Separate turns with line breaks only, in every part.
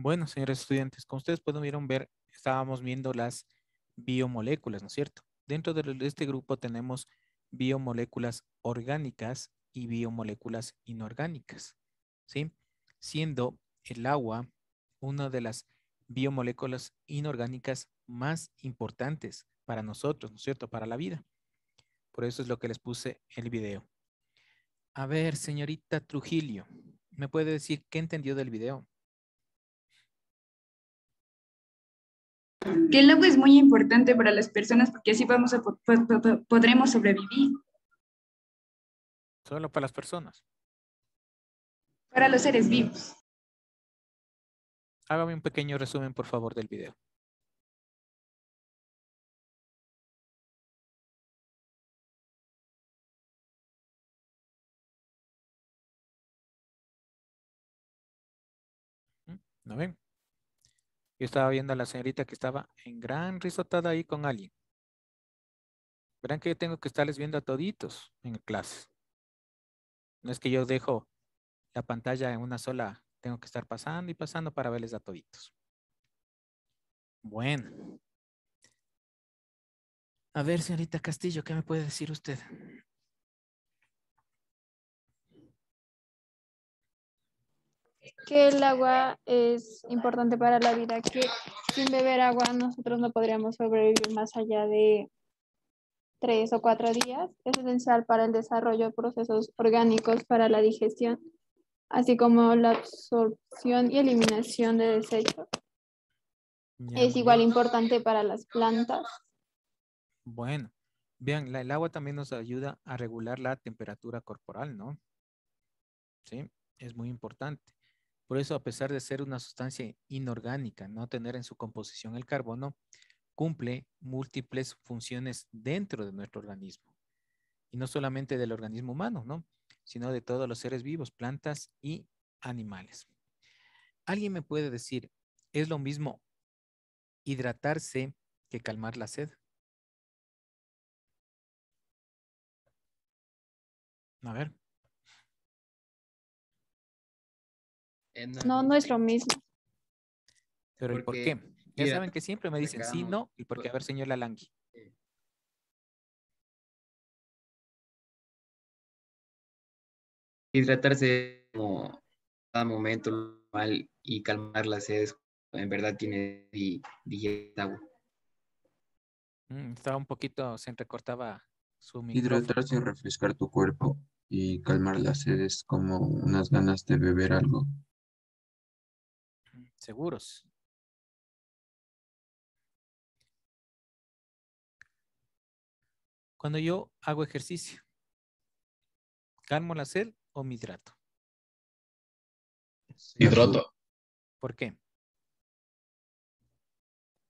Bueno, señores estudiantes, como ustedes pudieron ver, estábamos viendo las biomoléculas, ¿no es cierto? Dentro de este grupo tenemos biomoléculas orgánicas y biomoléculas inorgánicas, ¿sí? Siendo el agua una de las biomoléculas inorgánicas más importantes para nosotros, ¿no es cierto? Para la vida. Por eso es lo que les puse el video. A ver, señorita Trujillo, ¿me puede decir qué entendió del video?
que el agua es muy importante para las personas porque así vamos a podremos sobrevivir.
Solo para las personas.
Para los seres vivos.
Hágame un pequeño resumen, por favor, del video. ¿Mm? ¿No ven? Yo estaba viendo a la señorita que estaba en gran risotada ahí
con alguien. Verán que yo tengo que estarles viendo a toditos en clase. No es que yo dejo la pantalla en una sola. Tengo que estar pasando y pasando para verles a toditos. Bueno.
A ver, señorita Castillo, ¿qué me puede decir usted? que el agua es importante para la vida, que sin beber agua nosotros no podríamos sobrevivir más allá de tres o cuatro días. Es esencial para el desarrollo de procesos orgánicos para la digestión, así como la absorción y eliminación de desechos. es igual importante para las plantas.
Bueno, vean, el agua también nos ayuda a regular la temperatura corporal, ¿no? Sí, es muy importante. Por eso, a pesar de ser una sustancia inorgánica, no tener en su composición el carbono, cumple múltiples funciones dentro de nuestro organismo. Y no solamente del organismo humano, sino de todos los seres vivos, plantas y animales. ¿Alguien
me puede decir, es lo mismo hidratarse que calmar la sed? A ver. No, no es lo mismo. Pero por qué? Ya saben que siempre me dicen sí, no, y porque, a ver, señor Lalangui. Eh, hidratarse como cada momento mal y calmar las sedes en verdad tiene agua.
Mm, estaba un poquito, se entrecortaba su micrófono. Hidratarse y refrescar tu cuerpo
y calmar las sedes como unas ganas de beber algo seguros.
Cuando yo hago ejercicio, ¿calmo la sed o me hidrato? Hidrato. ¿Por qué?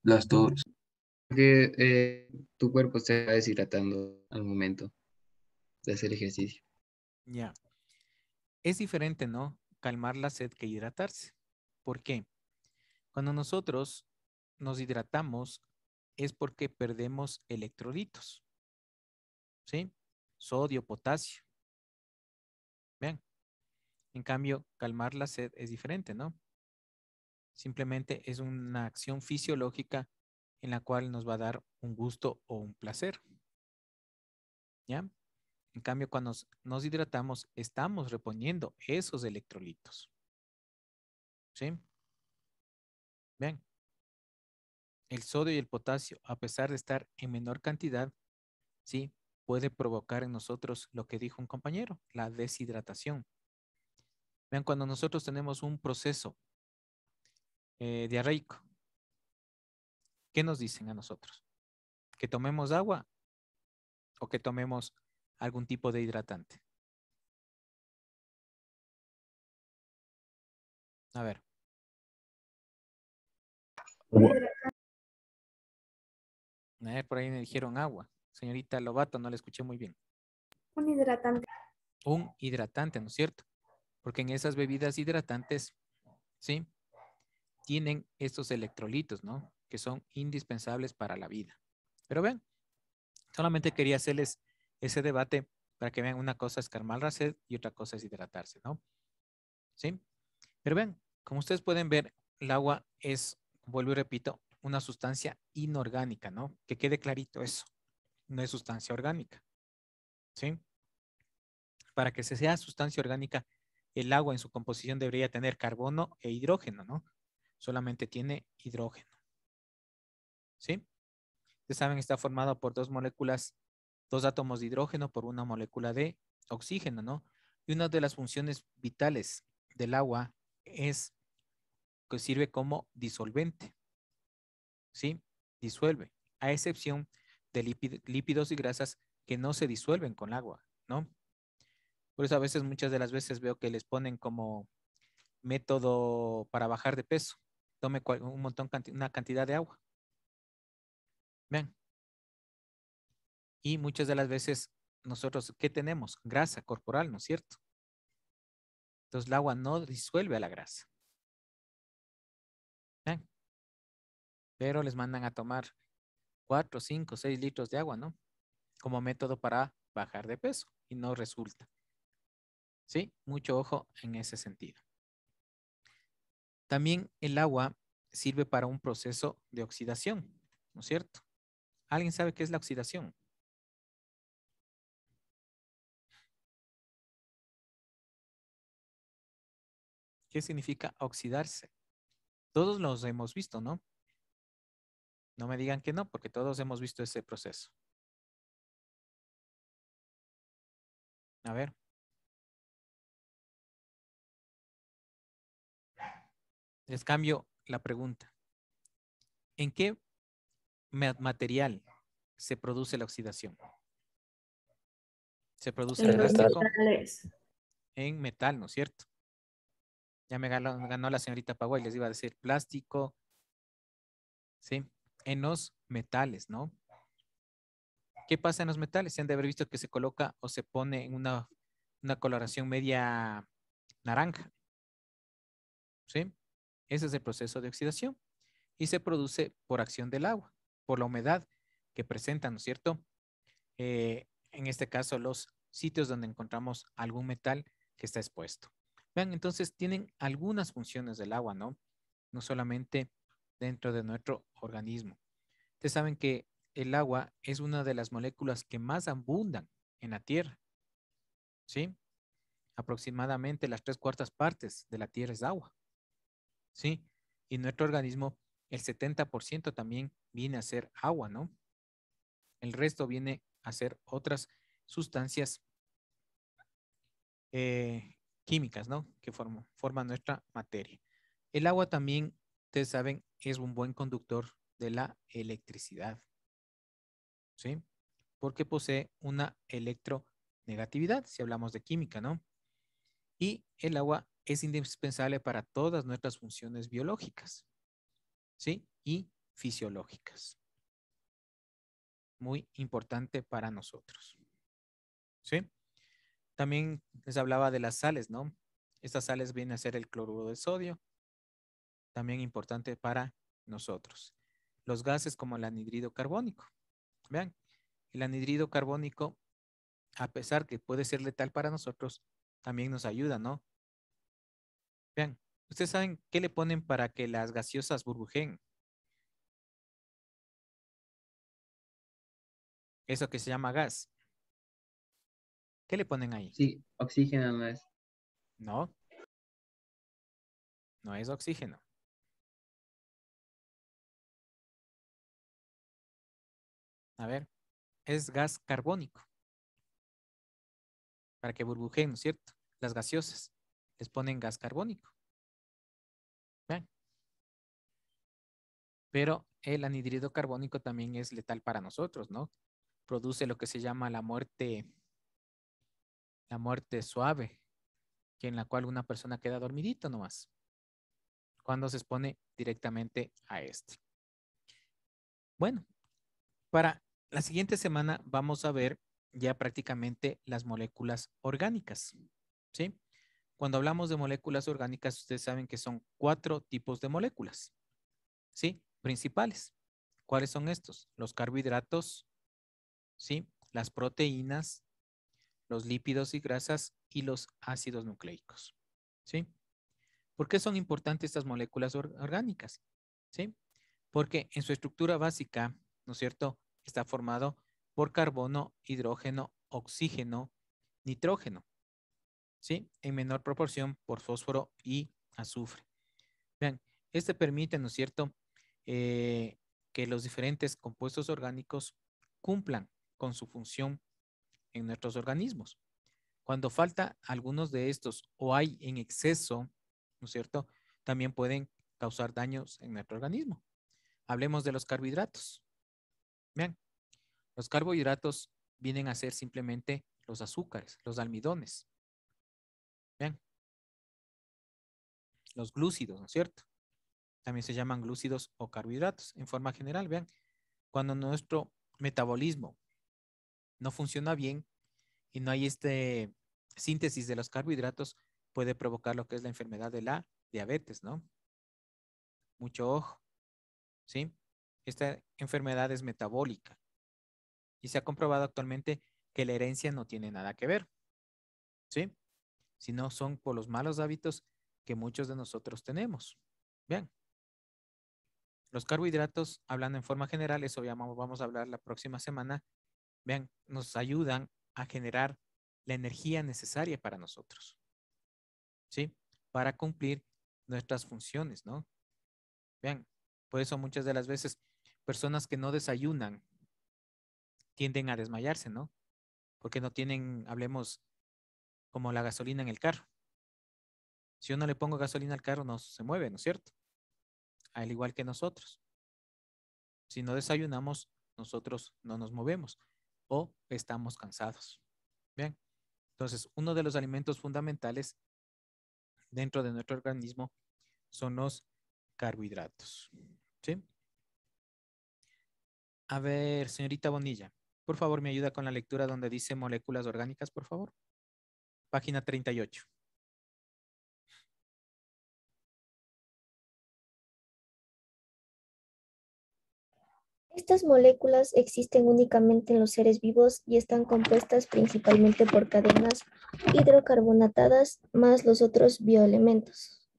Las dos. Porque eh, tu cuerpo se va deshidratando al momento de hacer ejercicio.
Ya. Es diferente, ¿no? Calmar la sed que hidratarse. ¿Por qué? Cuando nosotros nos hidratamos es porque perdemos electrolitos. ¿Sí? Sodio, potasio. Vean. En cambio, calmar la sed es diferente, ¿no? Simplemente es una acción fisiológica en la cual nos va a dar un gusto o un placer. ¿Ya? En cambio, cuando nos hidratamos, estamos reponiendo esos electrolitos. ¿Sí? Vean, el sodio y el potasio, a pesar de estar en menor cantidad, sí, puede provocar en nosotros lo que dijo un compañero, la deshidratación. Vean, cuando nosotros tenemos un proceso eh, diarreico, ¿qué nos dicen a nosotros?
¿Que tomemos agua o que tomemos algún tipo de hidratante? A ver. Eh, por ahí me dijeron agua. Señorita Lobato, no la escuché muy bien. Un hidratante.
Un hidratante, ¿no es cierto? Porque en esas bebidas hidratantes, ¿sí? Tienen estos electrolitos, ¿no? Que son indispensables para la vida. Pero ven, solamente quería hacerles ese debate para que vean una cosa es calmar la sed y otra cosa es hidratarse, ¿no? ¿Sí? Pero ven, como ustedes pueden ver, el agua es vuelvo y repito, una sustancia inorgánica, ¿no? Que quede clarito eso. No es sustancia orgánica. ¿Sí? Para que se sea sustancia orgánica, el agua en su composición debería tener carbono e hidrógeno, ¿no? Solamente tiene hidrógeno. ¿Sí? Ustedes saben, está formado por dos moléculas, dos átomos de hidrógeno por una molécula de oxígeno, ¿no? Y una de las funciones vitales del agua es que sirve como disolvente. ¿Sí? Disuelve, a excepción de lípidos y grasas que no se disuelven con agua, ¿no? Por eso a veces, muchas de las veces veo que les ponen como método para bajar de peso. Tome un montón, una cantidad de agua. Vean. Y muchas de las veces nosotros, ¿qué tenemos? Grasa corporal,
¿no es cierto? Entonces el agua no disuelve a la grasa. pero les mandan a tomar 4,
5, 6 litros de agua, ¿no? Como método para bajar de peso y no resulta. ¿Sí? Mucho ojo en ese sentido. También el agua sirve para un proceso de oxidación, ¿no es cierto?
¿Alguien sabe qué es la oxidación?
¿Qué significa oxidarse? Todos los hemos visto, ¿no? No me digan que no, porque todos hemos visto ese proceso. A ver. Les cambio la pregunta. ¿En qué material
se produce la oxidación? Se produce en Metales. En metal, ¿no es cierto? Ya me ganó, la señorita Pagua les iba a decir plástico. Sí en los metales, ¿no? ¿Qué pasa en los metales? Se han de haber visto que se coloca o se pone en una, coloración media naranja. ¿Sí? Ese es el proceso de oxidación y se produce por acción del agua, por la humedad que presentan, ¿no es cierto? Eh, en este caso, los sitios donde encontramos algún metal que está expuesto. Vean, entonces tienen algunas funciones del agua, ¿no? No solamente dentro de nuestro organismo. Ustedes saben que el agua es una de las moléculas que más abundan en la Tierra. ¿Sí? Aproximadamente las tres cuartas partes de la Tierra es agua. ¿Sí? Y nuestro organismo, el 70% también viene a ser agua, ¿no? El resto viene a ser otras sustancias eh, químicas, ¿no? Que forman nuestra materia. El agua también ustedes saben, es un buen conductor de la electricidad. ¿Sí? Porque posee una electronegatividad, si hablamos de química, ¿no? Y el agua es indispensable para todas nuestras funciones biológicas, ¿sí? Y fisiológicas. Muy importante para nosotros. ¿Sí? También les hablaba de las sales, ¿no? Estas sales vienen a ser el cloruro de sodio, también importante para nosotros. Los gases como el anidrido carbónico. Vean, el anidrido carbónico, a pesar que puede ser letal para
nosotros, también nos ayuda, ¿no? Vean, ¿ustedes saben qué le ponen para que las gaseosas burbujen? Eso que se llama gas. ¿Qué le ponen ahí? Sí,
oxígeno no es.
No. No es oxígeno. A ver, es gas carbónico. Para que burbujen, ¿no es cierto? Las gaseosas les ponen gas carbónico. ¿Vean?
Pero el anidrido carbónico también es letal para nosotros, ¿no? Produce lo que se llama la muerte, la muerte suave, en la cual una persona queda dormidito nomás, cuando se expone directamente a este. Bueno, para la siguiente semana vamos a ver ya prácticamente las moléculas orgánicas, ¿sí? Cuando hablamos de moléculas orgánicas, ustedes saben que son cuatro tipos de moléculas, ¿sí? Principales. ¿Cuáles son estos? Los carbohidratos, ¿sí? Las proteínas, los lípidos y grasas y los ácidos nucleicos, ¿sí? ¿Por qué son importantes estas moléculas orgánicas? ¿Sí? Porque en su estructura básica, ¿no es cierto? está formado por carbono, hidrógeno, oxígeno, nitrógeno, ¿sí? En menor proporción por fósforo y azufre. Vean, este permite, ¿no es cierto?, eh, que los diferentes compuestos orgánicos cumplan con su función en nuestros organismos. Cuando falta algunos de estos o hay en exceso, ¿no es cierto?, también pueden causar daños en nuestro organismo. Hablemos de los carbohidratos. Vean, los carbohidratos vienen a ser simplemente los azúcares, los almidones. Vean, los glúcidos, ¿no es cierto? También se llaman glúcidos o carbohidratos en forma general. Vean, cuando nuestro metabolismo no funciona bien y no hay este síntesis de los carbohidratos, puede provocar lo que es la enfermedad de la diabetes, ¿no? Mucho ojo, ¿sí? Esta enfermedad es metabólica y se ha comprobado actualmente que la herencia no tiene nada que ver, ¿sí? no son por los malos hábitos que muchos de nosotros tenemos. ¿bien? Los carbohidratos, hablando en forma general, eso ya vamos a hablar la próxima semana, vean, nos ayudan a generar la energía necesaria para nosotros, ¿sí? Para cumplir nuestras funciones, ¿no? ¿Bien? por eso muchas de las veces personas que no desayunan tienden a desmayarse, ¿no? Porque no tienen, hablemos, como la gasolina en el carro. Si uno le pongo gasolina al carro, no se mueve, ¿no es cierto? Al igual que nosotros. Si no desayunamos, nosotros no nos movemos o estamos cansados. Bien. Entonces, uno de los alimentos fundamentales dentro de nuestro organismo son los carbohidratos. ¿Sí? A ver, señorita
Bonilla, por favor me ayuda con la lectura donde dice moléculas orgánicas, por favor. Página 38. Estas moléculas existen únicamente en los seres vivos y están compuestas principalmente por cadenas
hidrocarbonatadas más los otros bioelementos.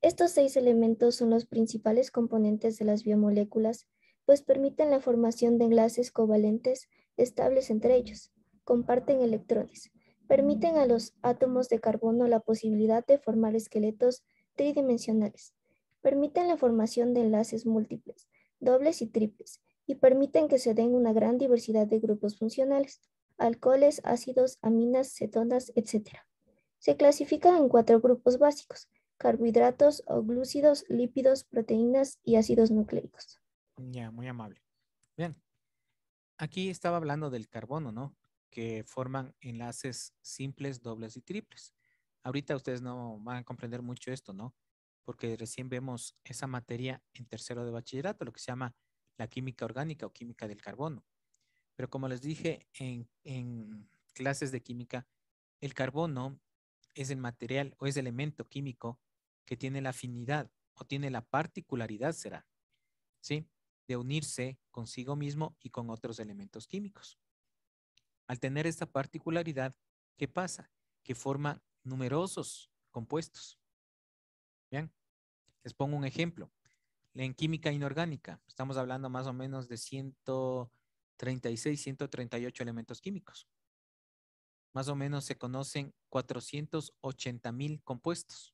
Estos seis elementos son los principales componentes de las biomoléculas pues permiten la formación de enlaces covalentes estables entre ellos, comparten electrones, permiten a los átomos de carbono la posibilidad de formar esqueletos tridimensionales, permiten la formación de enlaces múltiples, dobles y triples, y permiten que se den una gran diversidad de grupos funcionales, alcoholes, ácidos, aminas, cetonas, etc. Se clasifican en cuatro grupos básicos, carbohidratos o glúcidos, lípidos, proteínas y ácidos nucleicos. Ya, muy amable. Bien, aquí estaba hablando del carbono, ¿no? Que forman enlaces simples, dobles y triples. Ahorita ustedes no van a comprender mucho esto, ¿no? Porque recién vemos esa materia en tercero de bachillerato, lo que se llama la química orgánica o química del carbono. Pero como les dije en, en clases de química, el carbono es el material o es el elemento químico que tiene la afinidad o tiene la particularidad, será, ¿sí? de unirse consigo mismo y con otros elementos químicos. Al tener esta particularidad, ¿qué pasa? Que forma numerosos compuestos. Bien, les pongo un ejemplo. En química inorgánica, estamos hablando más o menos de 136, 138 elementos químicos. Más o menos se conocen 480 mil compuestos.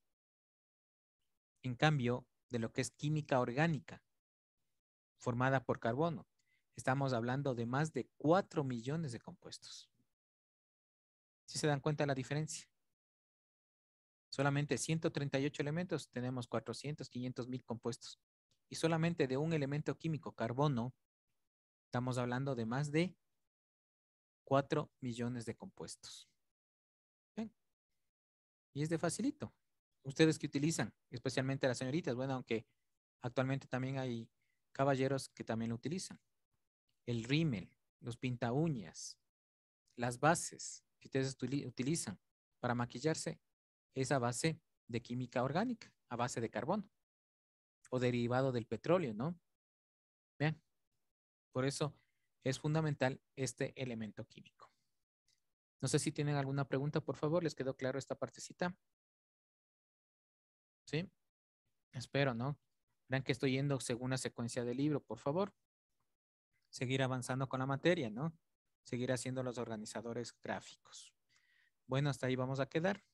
En cambio, de lo que es química orgánica, formada por carbono. Estamos hablando de más de 4 millones de compuestos. ¿Sí se dan cuenta de la diferencia? Solamente 138 elementos, tenemos 400, 500 mil compuestos. Y solamente de un elemento químico, carbono, estamos hablando de más de 4 millones de compuestos. Y es de facilito. Ustedes que utilizan, especialmente las señoritas, bueno, aunque actualmente también hay caballeros que también lo utilizan. El rímel, los pinta las bases que ustedes utilizan para maquillarse es a base de química orgánica, a base de carbono o derivado del petróleo, ¿no? Bien, por eso es fundamental este elemento químico. No sé si tienen alguna pregunta, por favor, ¿les quedó claro esta partecita? ¿Sí? Espero, ¿no? Vean que estoy yendo según la secuencia del libro, por favor. Seguir avanzando con la
materia, ¿no? Seguir haciendo los organizadores gráficos. Bueno, hasta ahí vamos a quedar.